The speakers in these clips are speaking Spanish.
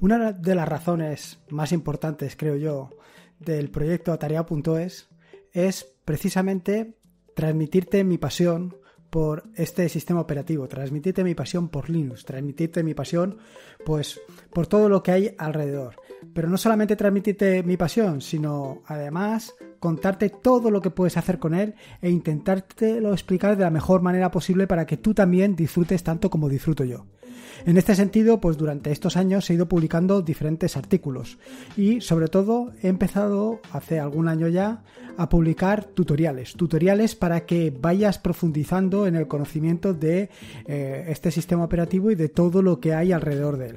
Una de las razones más importantes, creo yo, del proyecto Atarea.es es precisamente transmitirte mi pasión por este sistema operativo, transmitirte mi pasión por Linux, transmitirte mi pasión pues por todo lo que hay alrededor. Pero no solamente transmitirte mi pasión, sino además contarte todo lo que puedes hacer con él e intentártelo explicar de la mejor manera posible para que tú también disfrutes tanto como disfruto yo. En este sentido, pues durante estos años he ido publicando diferentes artículos y sobre todo he empezado hace algún año ya a publicar tutoriales, tutoriales para que vayas profundizando en el conocimiento de eh, este sistema operativo y de todo lo que hay alrededor de él.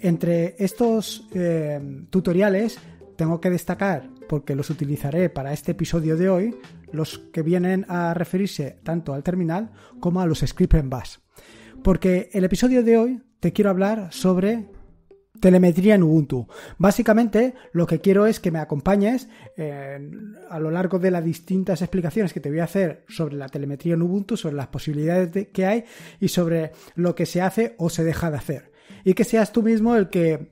Entre estos eh, tutoriales tengo que destacar, porque los utilizaré para este episodio de hoy, los que vienen a referirse tanto al terminal como a los script en bash porque el episodio de hoy te quiero hablar sobre telemetría en Ubuntu. Básicamente lo que quiero es que me acompañes eh, a lo largo de las distintas explicaciones que te voy a hacer sobre la telemetría en Ubuntu, sobre las posibilidades que hay y sobre lo que se hace o se deja de hacer. Y que seas tú mismo el que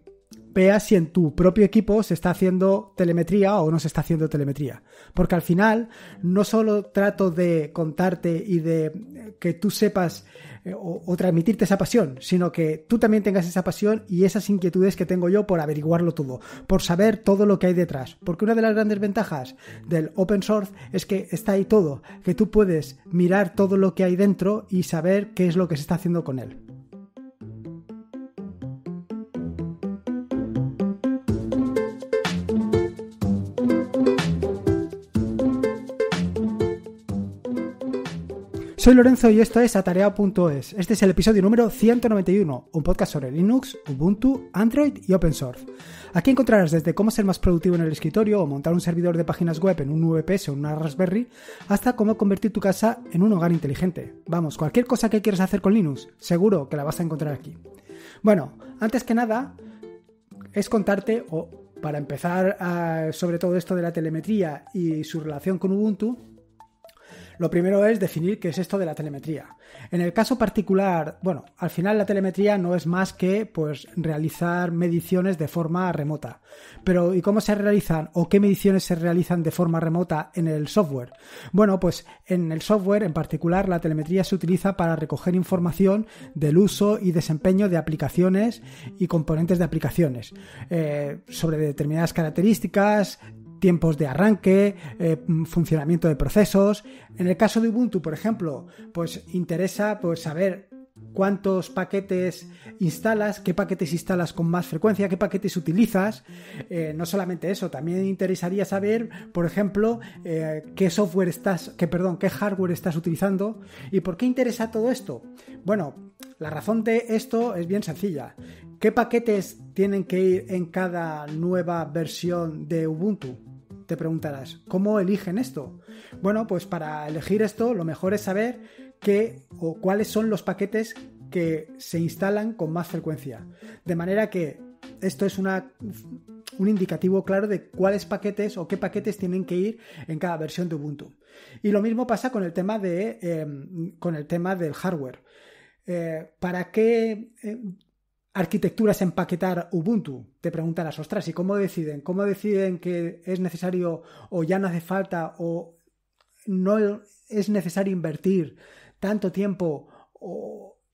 veas si en tu propio equipo se está haciendo telemetría o no se está haciendo telemetría. Porque al final no solo trato de contarte y de que tú sepas eh, o, transmitirte esa pasión, sino que tú también tengas esa pasión y esas inquietudes que tengo yo por averiguarlo todo, por saber todo lo que hay detrás. Porque una de las grandes ventajas del open source es que está ahí todo, que tú puedes mirar todo lo que hay dentro y saber qué es lo que se está haciendo con él. Soy Lorenzo y esto es Atareado.es. Este es el episodio número 191, un podcast sobre Linux, Ubuntu, Android y Open Source. Aquí encontrarás desde cómo ser más productivo en el escritorio o montar un servidor de páginas web en un VPS o una Raspberry, hasta cómo convertir tu casa en un hogar inteligente. Vamos, cualquier cosa que quieras hacer con Linux, seguro que la vas a encontrar aquí. Bueno, antes que nada, es contarte o... para empezar ah, sobre todo esto de la telemetría y su relación con Ubuntu, lo primero es definir qué es esto de la telemetría. En el caso particular, bueno, al final la telemetría no es más que pues realizar mediciones de forma remota. Pero ¿y cómo se realizan o qué mediciones se realizan de forma remota en el software? Bueno, pues en el software en particular la telemetría se utiliza para recoger información del uso y desempeño de aplicaciones y componentes de aplicaciones eh, sobre determinadas características, tiempos de arranque, eh, funcionamiento de procesos. En el caso de Ubuntu, por ejemplo, pues interesa pues, saber cuántos paquetes instalas, qué paquetes instalas con más frecuencia, qué paquetes utilizas. Eh, no solamente eso, también interesaría saber, por ejemplo, eh, qué software estás, que perdón, qué hardware estás utilizando y por qué interesa todo esto. Bueno, la razón de esto es bien sencilla. ¿Qué paquetes tienen que ir en cada nueva versión de Ubuntu? Te preguntarás, ¿cómo eligen esto? Bueno, pues para elegir esto lo mejor es saber qué o cuáles son los paquetes que se instalan con más frecuencia. De manera que esto es una, un indicativo claro de cuáles paquetes o qué paquetes tienen que ir en cada versión de Ubuntu. Y lo mismo pasa con el tema, de, eh, con el tema del hardware. Eh, ¿Para qué eh, arquitecturas empaquetar Ubuntu? Te las ostras, ¿y cómo deciden? ¿Cómo deciden que es necesario o ya no hace falta o no es necesario invertir tanto tiempo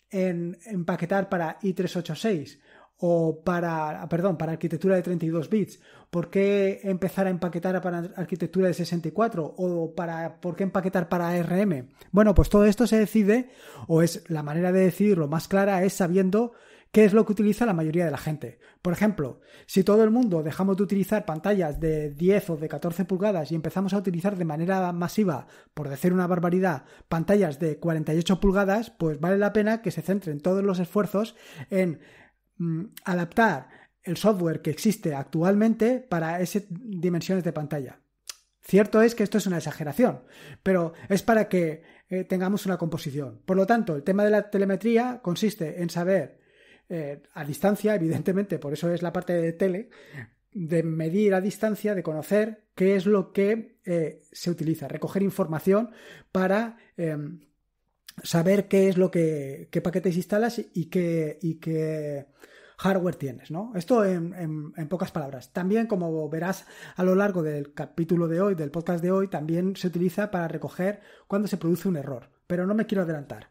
en empaquetar para i386 o para, perdón, para arquitectura de 32 bits? ¿Por qué empezar a empaquetar para arquitectura de 64? ¿O para, por qué empaquetar para ARM? Bueno, pues todo esto se decide, o es la manera de decidirlo más clara, es sabiendo ¿Qué es lo que utiliza la mayoría de la gente. Por ejemplo, si todo el mundo dejamos de utilizar pantallas de 10 o de 14 pulgadas y empezamos a utilizar de manera masiva, por decir una barbaridad, pantallas de 48 pulgadas, pues vale la pena que se centren todos los esfuerzos en mm, adaptar el software que existe actualmente para esas dimensiones de pantalla. Cierto es que esto es una exageración, pero es para que eh, tengamos una composición. Por lo tanto, el tema de la telemetría consiste en saber eh, a distancia, evidentemente, por eso es la parte de tele, de medir a distancia, de conocer qué es lo que eh, se utiliza, recoger información para em, saber qué es lo que, qué paquetes instalas y qué, qué hardware tienes, Esto en, pocas palabras. También, como verás a lo largo del capítulo de hoy, del podcast de hoy, también se utiliza para recoger cuando se produce un error, pero no me quiero adelantar.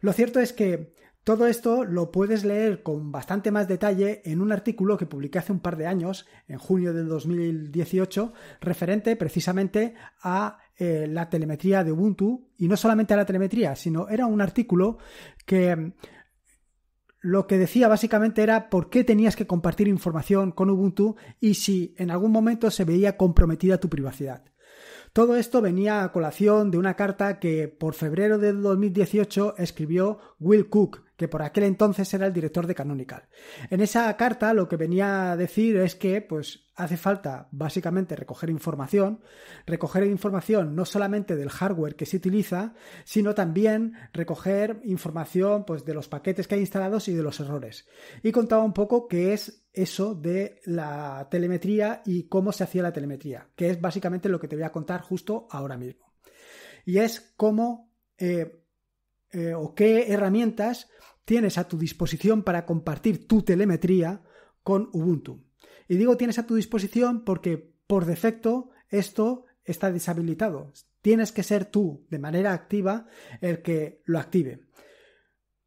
Lo cierto es que todo esto lo puedes leer con bastante más detalle en un artículo que publiqué hace un par de años, en junio del 2018, referente precisamente a eh, la telemetría de Ubuntu, y no solamente a la telemetría, sino era un artículo que mm, lo que decía básicamente era por qué tenías que compartir información con Ubuntu y si en algún momento se veía comprometida tu privacidad. Todo esto venía a colación de una carta que por febrero de 2018 escribió Will Cook, que por aquel entonces era el director de Canonical. En esa carta lo que venía a decir es que pues hace falta básicamente recoger información, recoger información no solamente del hardware que se utiliza, sino también recoger información pues de los paquetes que hay instalados y de los errores. Y contaba un poco qué es eso de la telemetría y cómo se hacía la telemetría, que es básicamente lo que te voy a contar justo ahora mismo. Y es cómo eh, eh, o qué herramientas tienes a tu disposición para compartir tu telemetría con Ubuntu. Y digo tienes a tu disposición porque por defecto esto está deshabilitado. Tienes que ser tú, de manera activa, el que lo active.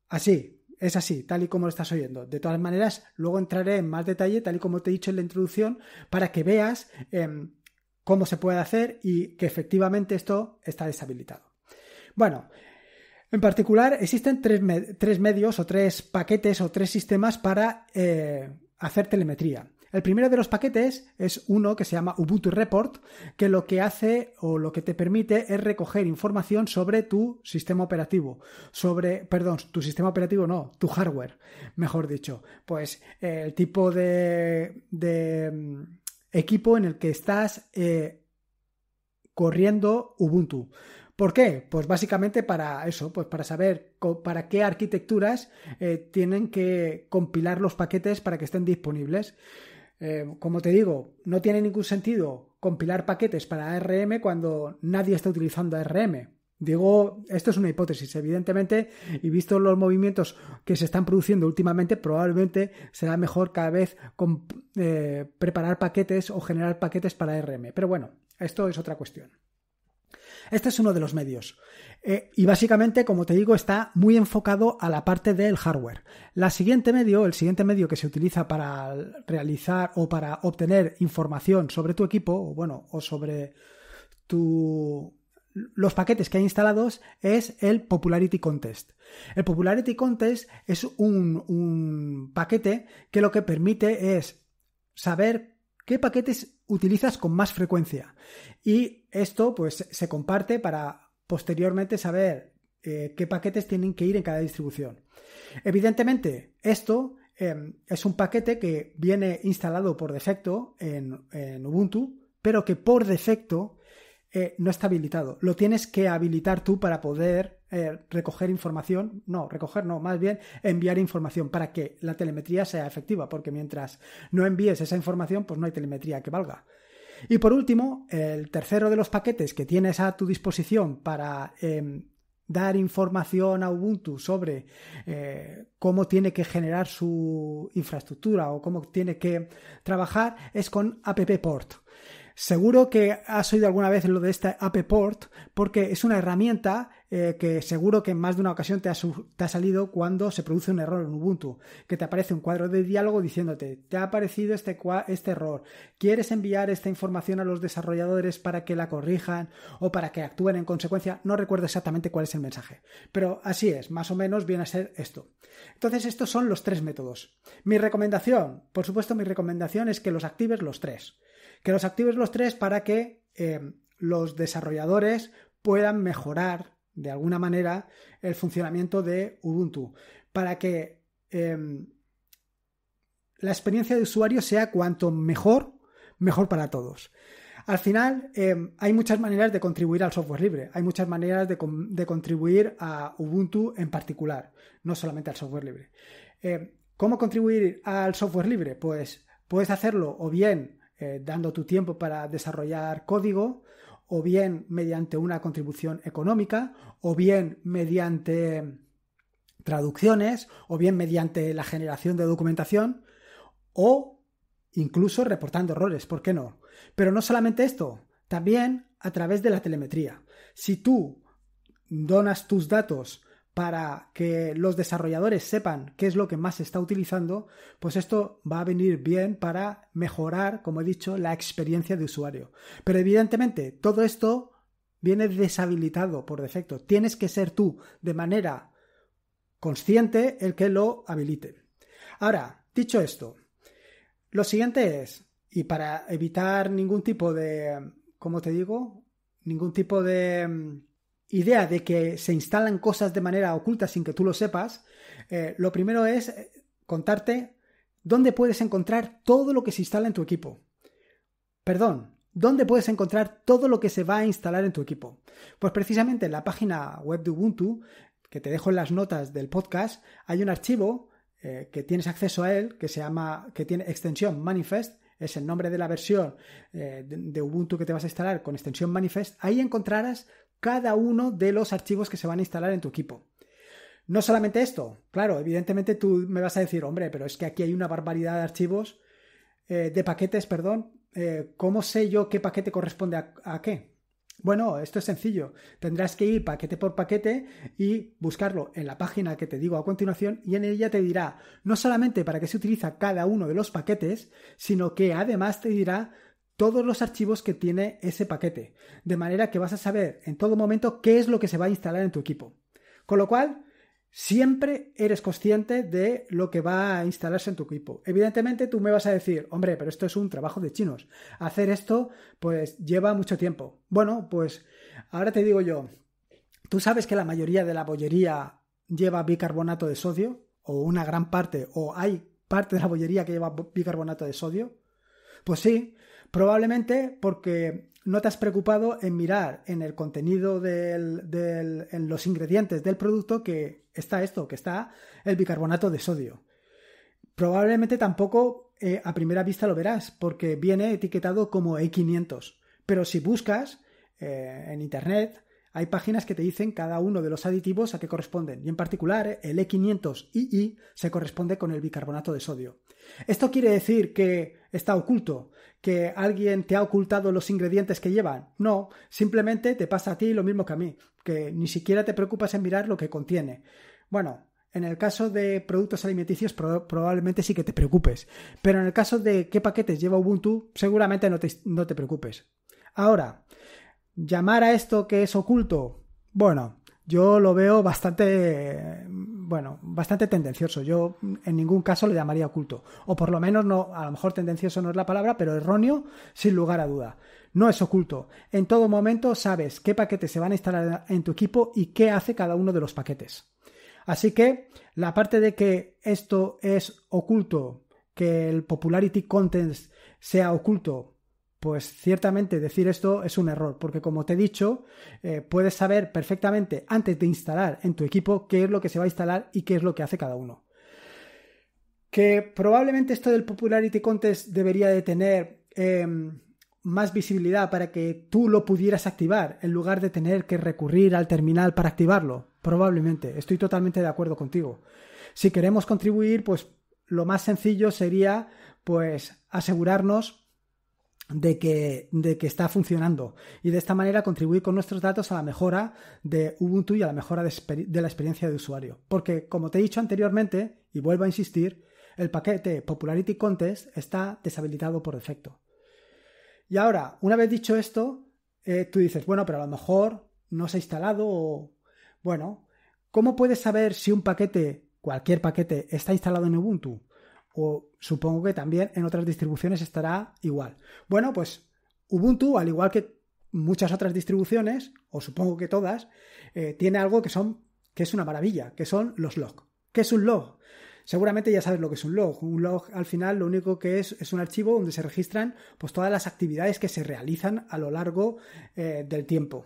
Así, es así, tal y como lo estás oyendo. De todas maneras, luego entraré en más detalle, tal y como te he dicho en la introducción, para que veas em, cómo se puede hacer y que efectivamente esto está deshabilitado. Bueno, en particular, existen tres, medios o tres paquetes o tres sistemas para eh, hacer telemetría. El primero de los paquetes es uno que se llama Ubuntu Report, que lo que hace o lo que te permite es recoger información sobre tu sistema operativo, sobre, perdón, tu sistema operativo no, tu hardware, mejor dicho. Pues eh, el tipo de, de, mm, equipo en el que estás eh, corriendo Ubuntu. ¿Por qué? Pues básicamente para eso, pues para saber para qué arquitecturas eh, tienen que compilar los paquetes para que estén disponibles. Eh, como te digo, no tiene ningún sentido compilar paquetes para ARM cuando nadie está utilizando ARM. Digo, esto es una hipótesis, evidentemente, y visto los movimientos que se están produciendo últimamente, probablemente será mejor cada vez eh, preparar paquetes o generar paquetes para ARM. Pero bueno, esto es otra cuestión. Este es uno de los medios. Eh, y básicamente, como te digo, está muy enfocado a la parte del hardware. La siguiente medio, el siguiente medio que se utiliza para realizar o para obtener información sobre tu equipo, o bueno, o sobre los paquetes que hay instalados es el Popularity Contest. El Popularity Contest es un paquete que lo que permite es saber qué paquetes utilizas con más frecuencia. Y esto pues se comparte para posteriormente saber eh, qué paquetes tienen que ir en cada distribución. Evidentemente, esto em, es un paquete que viene instalado por defecto en Ubuntu, pero que por defecto eh, no está habilitado. Lo tienes que habilitar tú para poder eh, recoger información, no, recoger no, más bien enviar información para que la telemetría sea efectiva, porque mientras no envíes esa información, pues no hay telemetría que valga. Y por último, el tercero de los paquetes que tienes a tu disposición para em, dar información a Ubuntu sobre eh, cómo tiene que generar su infraestructura o cómo tiene que trabajar es con AppPort port. Seguro que has oído alguna vez lo de esta Apport porque es una herramienta eh, que seguro que en más de una ocasión te ha, salido cuando se produce un error en Ubuntu, que te aparece un cuadro de diálogo diciéndote, te ha aparecido este, este error, quieres enviar esta información a los desarrolladores para que la corrijan o para que actúen en consecuencia, no recuerdo exactamente cuál es el mensaje, pero así es, más o menos viene a ser esto. Entonces estos son los tres métodos. Mi recomendación, por supuesto mi recomendación es que los actives los tres que los actives los tres para que eh, los desarrolladores puedan mejorar de alguna manera el funcionamiento de Ubuntu, para que em, la experiencia de usuario sea cuanto mejor, mejor para todos. Al final, em, hay muchas maneras de contribuir al software libre, hay muchas maneras de, contribuir a Ubuntu en particular, no solamente al software libre. Em, ¿Cómo contribuir al software libre? Pues puedes hacerlo o bien eh, dando tu tiempo para desarrollar código, o bien mediante una contribución económica, o bien mediante traducciones, o bien mediante la generación de documentación, o incluso reportando errores, ¿por qué no? Pero no solamente esto, también a través de la telemetría. Si tú donas tus datos para que los desarrolladores sepan qué es lo que más se está utilizando, pues esto va a venir bien para mejorar, como he dicho, la experiencia de usuario. Pero evidentemente todo esto viene deshabilitado por defecto. Tienes que ser tú de manera consciente el que lo habilite. Ahora, dicho esto, lo siguiente es, y para evitar ningún tipo de, ¿cómo te digo? Ningún tipo de mm, idea de que se instalan cosas de manera oculta sin que tú lo sepas, eh, lo primero es eh, contarte dónde puedes encontrar todo lo que se instala en tu equipo. Perdón, ¿dónde puedes encontrar todo lo que se va a instalar en tu equipo? Pues precisamente en la página web de Ubuntu, que te dejo en las notas del podcast, hay un archivo eh, que tienes acceso a él que se llama, que tiene extensión manifest, es el nombre de la versión de Ubuntu que te vas a instalar con extensión manifest, ahí encontrarás cada uno de los archivos que se van a instalar en tu equipo. No solamente esto, claro, evidentemente tú me vas a decir, hombre, pero es que aquí hay una barbaridad de archivos, eh, de paquetes, perdón, eh, ¿cómo sé yo qué paquete corresponde a, a qué? Bueno, esto es sencillo. Tendrás que ir paquete por paquete y buscarlo en la página que te digo a continuación y en ella te dirá no solamente para qué se utiliza cada uno de los paquetes, sino que además te dirá todos los archivos que tiene ese paquete, de manera que vas a saber en todo momento qué es lo que se va a instalar en tu equipo. Con lo cual, siempre eres consciente de lo que va a instalarse en tu equipo. Evidentemente tú me vas a decir, hombre, pero esto es un trabajo de chinos. Hacer esto pues lleva mucho tiempo. Bueno, pues ahora te digo yo, tú sabes que la mayoría de la bollería lleva bicarbonato de sodio, o una gran parte, o hay parte de la bollería que lleva bicarbonato de sodio. Pues sí, Probablemente porque no te has preocupado en mirar en el contenido de los ingredientes del producto que está esto, que está el bicarbonato de sodio. Probablemente tampoco eh, a primera vista lo verás porque viene etiquetado como E500, pero si buscas eh, en Internet hay páginas que te dicen cada uno de los aditivos a qué corresponden, y en particular el E500II se corresponde con el bicarbonato de sodio. Esto quiere decir que está oculto, que alguien te ha ocultado los ingredientes que llevan. No, simplemente te pasa a ti lo mismo que a mí, que ni siquiera te preocupas en mirar lo que contiene. Bueno, en el caso de productos alimenticios probablemente sí que te preocupes, pero en el caso de qué paquetes lleva Ubuntu, seguramente no te, no te preocupes. Ahora, ¿Llamar a esto que es oculto? Bueno, yo lo veo bastante, bueno, bastante tendencioso. Yo en ningún caso le llamaría oculto. O por lo menos no, a lo mejor tendencioso no es la palabra, pero erróneo sin lugar a duda. No es oculto. En todo momento sabes qué paquetes se van a instalar en tu equipo y qué hace cada uno de los paquetes. Así que la parte de que esto es oculto, que el popularity contents sea oculto pues ciertamente decir esto es un error, porque como te he dicho, eh, puedes saber perfectamente antes de instalar en tu equipo qué es lo que se va a instalar y qué es lo que hace cada uno. Que probablemente esto del Popularity Contest debería de tener em, más visibilidad para que tú lo pudieras activar en lugar de tener que recurrir al terminal para activarlo. Probablemente, estoy totalmente de acuerdo contigo. Si queremos contribuir, pues lo más sencillo sería pues asegurarnos de que, de que está funcionando y de esta manera contribuir con nuestros datos a la mejora de Ubuntu y a la mejora de, la experiencia de usuario. Porque, como te he dicho anteriormente, y vuelvo a insistir, el paquete Popularity Contest está deshabilitado por defecto. Y ahora, una vez dicho esto, eh, tú dices, bueno, pero a lo mejor no se ha instalado o... Bueno, ¿cómo puedes saber si un paquete, cualquier paquete, está instalado en Ubuntu? o supongo que también en otras distribuciones estará igual. Bueno, pues Ubuntu, al igual que muchas otras distribuciones, o supongo que todas, eh, tiene algo que son que es una maravilla, que son los logs. ¿Qué es un log? Seguramente ya sabes lo que es un log. Un log al final lo único que es es un archivo donde se registran pues, todas las actividades que se realizan a lo largo eh, del tiempo.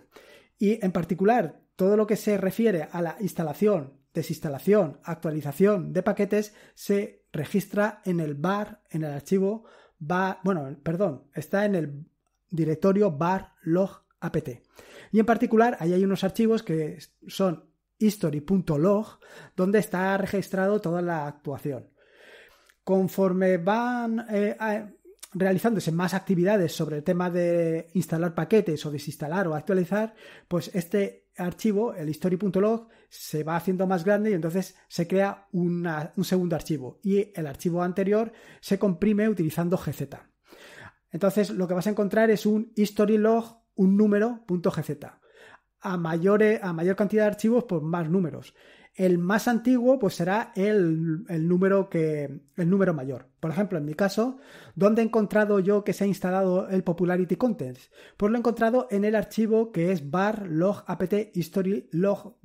Y en particular, todo lo que se refiere a la instalación, desinstalación, actualización de paquetes se registra en el bar, en el archivo bar, bueno, perdón, está en el directorio bar log apt. Y en particular, ahí hay unos archivos que son history.log, donde está registrado toda la actuación. Conforme van eh, realizándose más actividades sobre el tema de instalar paquetes o desinstalar o actualizar, pues este archivo, el history.log, se va haciendo más grande y entonces se crea un segundo archivo y el archivo anterior se comprime utilizando GZ. Entonces lo que vas a encontrar es un history.log un número.gz. A, mayor, a mayor cantidad de archivos, por pues más números. El más antiguo pues será el, número que, el número mayor. Por ejemplo, en mi caso, ¿dónde he encontrado yo que se ha instalado el Popularity Contents? Pues lo he encontrado en el archivo que es bar log apt history 2.gz.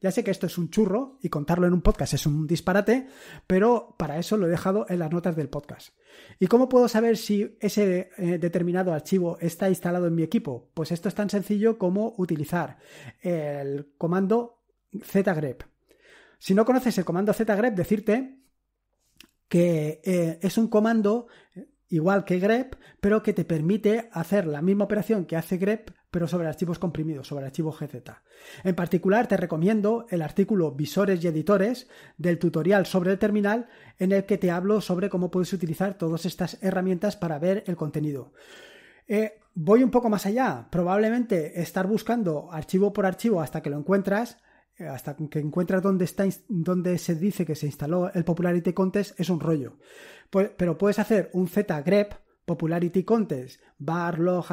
Ya sé que esto es un churro y contarlo en un podcast es un disparate, pero para eso lo he dejado en las notas del podcast. ¿Y cómo puedo saber si ese eh, determinado archivo está instalado en mi equipo? Pues esto es tan sencillo como utilizar el comando zgrep. Si no conoces el comando zgrep, decirte que eh, es un comando eh, igual que grep, pero que te permite hacer la misma operación que hace grep, pero sobre archivos comprimidos, sobre archivos GZ. En particular, te recomiendo el artículo Visores y Editores del tutorial sobre el terminal, en el que te hablo sobre cómo puedes utilizar todas estas herramientas para ver el contenido. Eh, voy un poco más allá. Probablemente estar buscando archivo por archivo hasta que lo encuentras eh, hasta que encuentras dónde, está, dónde se dice que se instaló el Popularity Contest es un rollo. Pero puedes hacer un zgrep Popularity Contest, punto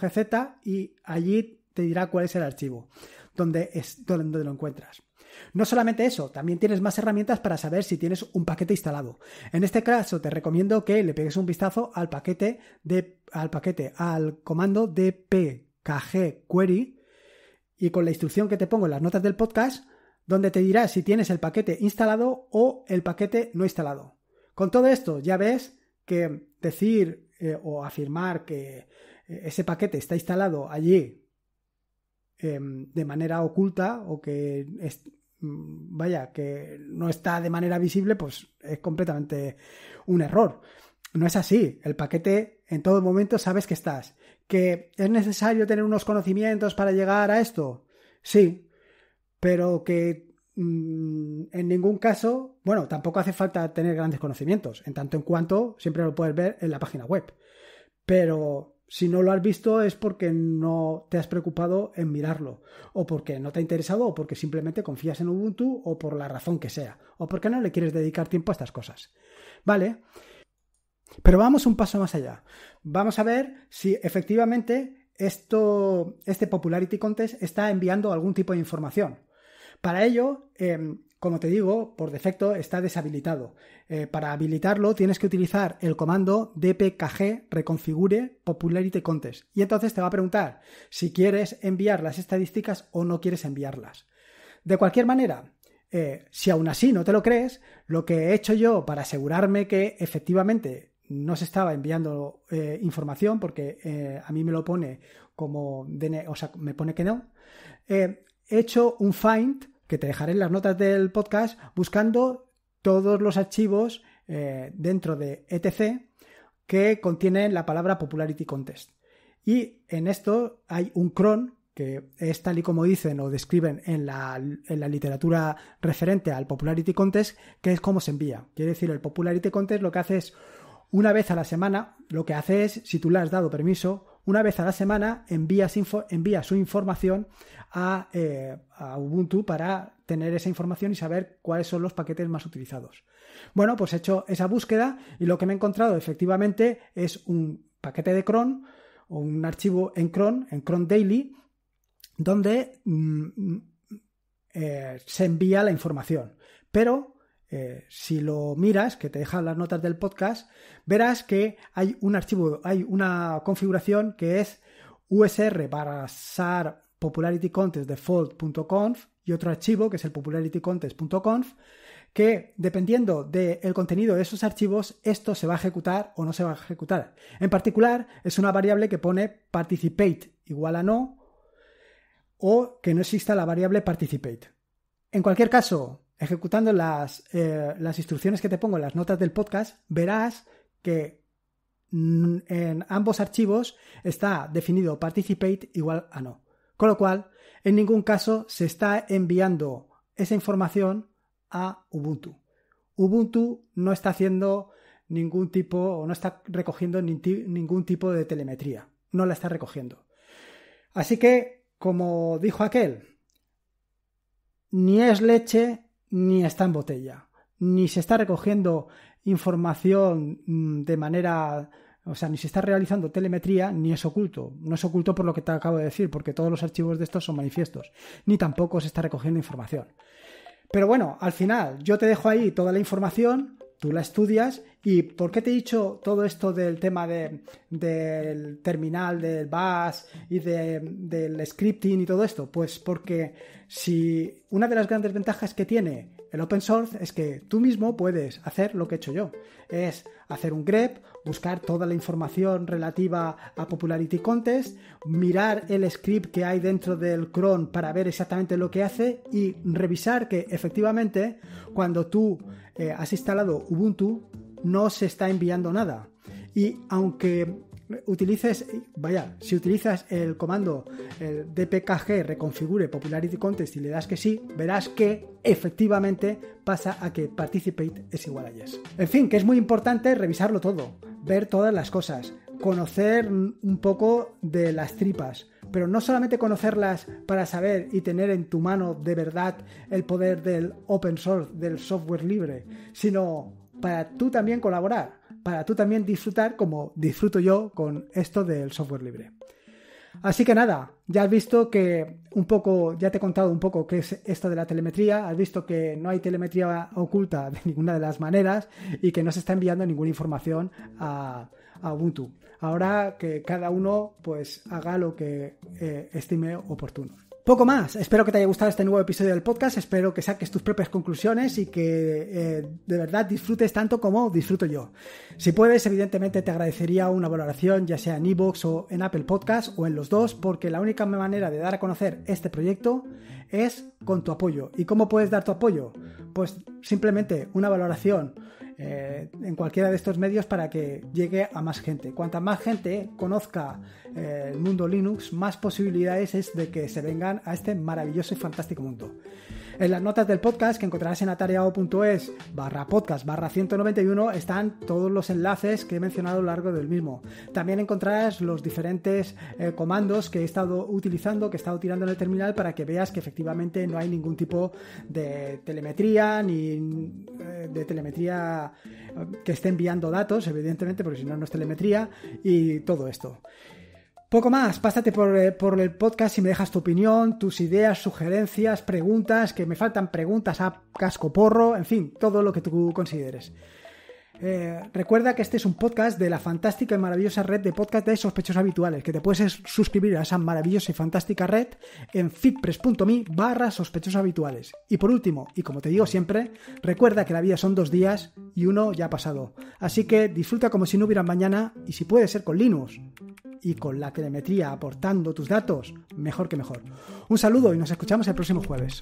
gz y allí te dirá cuál es el archivo, donde, es, lo encuentras. No solamente eso, también tienes más herramientas para saber si tienes un paquete instalado. En este caso te recomiendo que le pegues un vistazo al paquete de al paquete al comando dp KG Query y con la instrucción que te pongo en las notas del podcast, donde te dirá si tienes el paquete instalado o el paquete no instalado. Con todo esto ya ves que decir eh, o afirmar que eh, ese paquete está instalado allí em, de manera oculta o que mm, vaya, que no está de manera visible, pues es completamente un error. No es así. El paquete en todo momento sabes que estás. ¿Que es necesario tener unos conocimientos para llegar a esto? Sí, pero que mm, en ningún caso, bueno, tampoco hace falta tener grandes conocimientos, en tanto en cuanto siempre lo puedes ver en la página web. Pero si no lo has visto es porque no te has preocupado en mirarlo, o porque no te ha interesado, o porque simplemente confías en Ubuntu, o por la razón que sea, o porque no le quieres dedicar tiempo a estas cosas. ¿Vale? Pero vamos un paso más allá. Vamos a ver si efectivamente esto, este Popularity Contest está enviando algún tipo de información. Para ello, em, como te digo, por defecto está deshabilitado. Eh, para habilitarlo tienes que utilizar el comando dpkg reconfigure popularity contest y entonces te va a preguntar si quieres enviar las estadísticas o no quieres enviarlas. De cualquier manera, eh, si aún así no te lo crees, lo que he hecho yo para asegurarme que efectivamente no se estaba enviando eh, información porque eh, a mí me lo pone como DN, o sea, me pone que no. Eh, he hecho un find que te dejaré en las notas del podcast buscando todos los archivos dentro de etc que contienen la palabra popularity contest. Y en esto hay un cron que es tal y como dicen o describen en la, en la, literatura referente al Popularity Contest, que es como se envía. Quiere decir, el Popularity Contest lo que hace es una vez a la semana, lo que hace es, si tú le has dado permiso, una vez a la semana envías envía su información eh, a, Ubuntu para tener esa información y saber cuáles son los paquetes más utilizados. Bueno, pues he hecho esa búsqueda y lo que me he encontrado efectivamente es un paquete de cron o un archivo en cron, en cron daily, donde mm, mm, eh, se envía la información. Pero eh, si lo miras, que te dejan las notas del podcast, verás que hay un archivo, hay una configuración que es usr para y otro archivo que es el popularitycontest.conf que dependiendo del contenido de esos archivos, esto se va a ejecutar o no se va a ejecutar. En particular, es una variable que pone participate igual a no o que no exista la variable participate. En cualquier caso, ejecutando las, eh, las instrucciones que te pongo en las notas del podcast, verás que en ambos archivos está definido participate igual a no. Con lo cual, en ningún caso se está enviando esa información a Ubuntu. Ubuntu no está haciendo ningún tipo o no está recogiendo ningún tipo de telemetría. No la está recogiendo. Así que, como dijo aquel, ni es leche ni está en botella, ni se está recogiendo información mm, de manera o sea, ni se está realizando telemetría, ni es oculto. No es oculto por lo que te acabo de decir, porque todos los archivos de estos son manifiestos. Ni tampoco se está recogiendo información. Pero bueno, al final, yo te dejo ahí toda la información tú la estudias. ¿Y por qué te he dicho todo esto del tema del terminal, del bus y del scripting y todo esto? Pues porque si una de las grandes ventajas que tiene el open source es que tú mismo puedes hacer lo que he hecho yo. Es hacer un grep, buscar toda la información relativa a Popularity Contest, mirar el script que hay dentro del cron para ver exactamente lo que hace y revisar que efectivamente cuando tú eh, has instalado Ubuntu, no se está enviando nada. Y aunque utilices, vaya, si utilizas el comando dpkg reconfigure popularity contest y le das que sí, verás que efectivamente pasa a que participate es igual a yes. En fin, que es muy importante revisarlo todo, ver todas las cosas conocer un poco de las tripas, pero no solamente conocerlas para saber y tener en tu mano de verdad el poder del open source, del software libre, sino para tú también colaborar, para tú también disfrutar como disfruto yo con esto del software libre. Así que nada, ya has visto que un poco, ya te he contado un poco qué es esto de la telemetría, has visto que no hay telemetría oculta de ninguna de las maneras y que no se está enviando ninguna información a, Ubuntu. Ahora que cada uno pues haga lo que eh, estime oportuno. Poco más, espero que te haya gustado este nuevo episodio del podcast, espero que saques tus propias conclusiones y que eh, de verdad disfrutes tanto como disfruto yo. Si puedes, evidentemente te agradecería una valoración, ya sea en iBox o en Apple Podcast o en los dos, porque la única manera de dar a conocer este proyecto es con tu apoyo. ¿Y cómo puedes dar tu apoyo? Pues simplemente una valoración eh, en cualquiera de estos medios para que llegue a más gente. Cuanta más gente conozca eh, el mundo Linux, más posibilidades es de que se vengan a este maravilloso y fantástico mundo. En las notas del podcast que encontrarás en atareado.es barra podcast barra 191 están todos los enlaces que he mencionado a lo largo del mismo. También encontrarás los diferentes eh, comandos que he estado utilizando, que he estado tirando en el terminal para que veas que efectivamente no hay ningún tipo de telemetría ni eh, de telemetría eh, que esté enviando datos, evidentemente, porque si no, no es telemetría y todo esto. Poco más, pásate por, eh, por, el podcast y me dejas tu opinión, tus ideas, sugerencias, preguntas, que me faltan preguntas a casco porro, en fin, todo lo que tú consideres. Eh, recuerda que este es un podcast de la fantástica y maravillosa red de podcast de sospechosos habituales, que te puedes suscribir a esa maravillosa y fantástica red en fitpress.me barra sospechosos habituales. Y por último, y como te digo siempre, recuerda que la vida son dos días y uno ya ha pasado. Así que disfruta como si no hubiera mañana y si puede ser con Linux y con la telemetría aportando tus datos, mejor que mejor. Un saludo y nos escuchamos el próximo jueves.